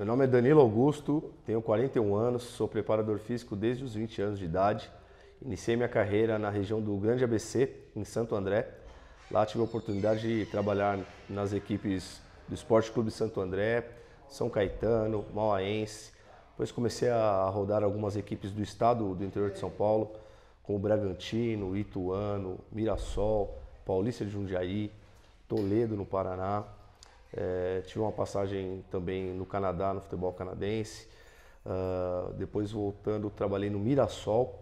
Meu nome é Danilo Augusto, tenho 41 anos, sou preparador físico desde os 20 anos de idade. Iniciei minha carreira na região do Grande ABC, em Santo André. Lá tive a oportunidade de trabalhar nas equipes do Esporte Clube Santo André, São Caetano, Mauaense. Depois comecei a rodar algumas equipes do estado do interior de São Paulo, como Bragantino, Ituano, Mirassol, Paulista de Jundiaí, Toledo no Paraná. É, tive uma passagem também no Canadá, no futebol canadense. Uh, depois voltando, trabalhei no Mirassol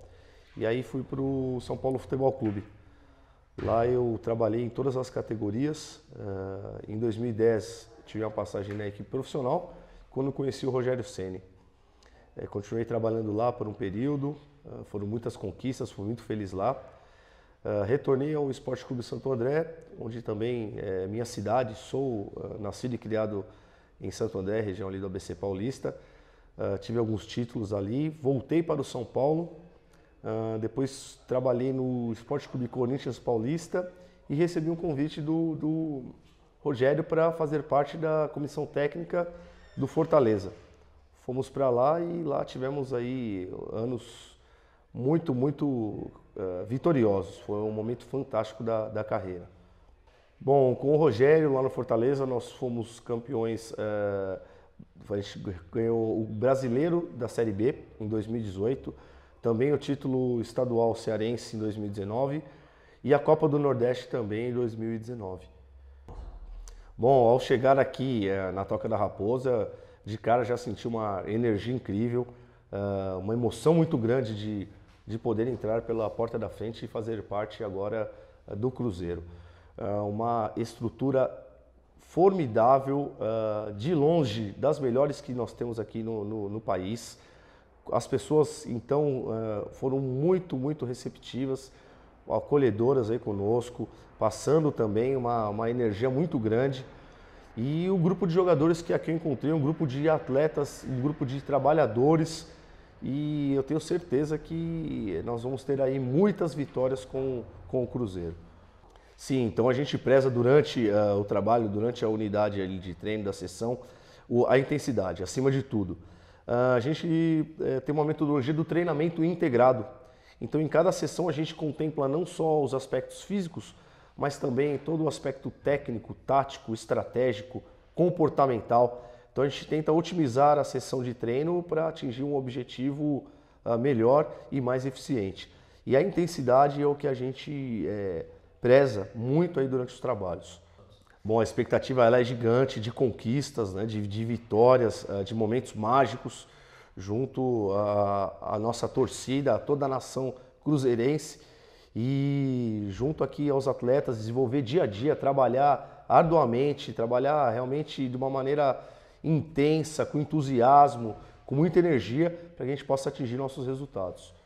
e aí fui para o São Paulo Futebol Clube. Lá eu trabalhei em todas as categorias. Uh, em 2010 tive uma passagem na equipe profissional, quando conheci o Rogério Ceni. É, continuei trabalhando lá por um período, uh, foram muitas conquistas, fui muito feliz lá. Ah, retornei ao Esporte Clube Santo André, onde também é minha cidade, sou uh, nascido e criado em Santo André, região ali do ABC Paulista. Uh, tive alguns títulos ali, voltei para o São Paulo, depois trabalhei no Esporte Clube Corinthians Paulista e recebi um convite do, do Rogério para fazer parte da comissão técnica do Fortaleza. Fomos para lá e lá tivemos aí anos muito, muito uh, vitoriosos. Foi um momento fantástico da, da carreira. Bom, com o Rogério lá no Fortaleza, nós fomos campeões. Uh, a gente ganhou o brasileiro da Série B em 2018, também o título estadual cearense em 2019 e a Copa do Nordeste também em 2019. Bom, ao chegar aqui uh, na Toca da Raposa, de cara já senti uma energia incrível, uma emoção muito grande de de poder entrar pela porta da frente e fazer parte agora eh, do Cruzeiro. Eh, uma estrutura formidável, eh, de longe das melhores que nós temos aqui no, no, no país. As pessoas então foram muito, muito receptivas, acolhedoras aí conosco, passando também uma, uma energia muito grande. E o grupo de jogadores que aqui eu encontrei, um grupo de atletas, um grupo de trabalhadores e eu tenho certeza que nós vamos ter aí muitas vitórias com, com o Cruzeiro. Sim, então a gente preza durante uh, o trabalho, durante a unidade de treino da sessão, o, a intensidade, acima de tudo. Uh, a gente eh, tem uma metodologia do treinamento integrado. Então, em cada sessão, a gente contempla não só os aspectos físicos, mas também todo o aspecto técnico, tático, estratégico, comportamental. Então a gente tenta otimizar a sessão de treino para atingir um objetivo ah, melhor e mais eficiente. E a intensidade é o que a gente é, preza muito aí durante os trabalhos. Bom, a expectativa ela é gigante de conquistas, né, de, de vitórias, ah, de momentos mágicos junto à, à nossa torcida, a toda a nação cruzeirense e junto aqui aos atletas desenvolver dia a dia, trabalhar arduamente, trabalhar realmente de uma maneira intensa, com entusiasmo, com muita energia, para que a gente possa atingir nossos resultados.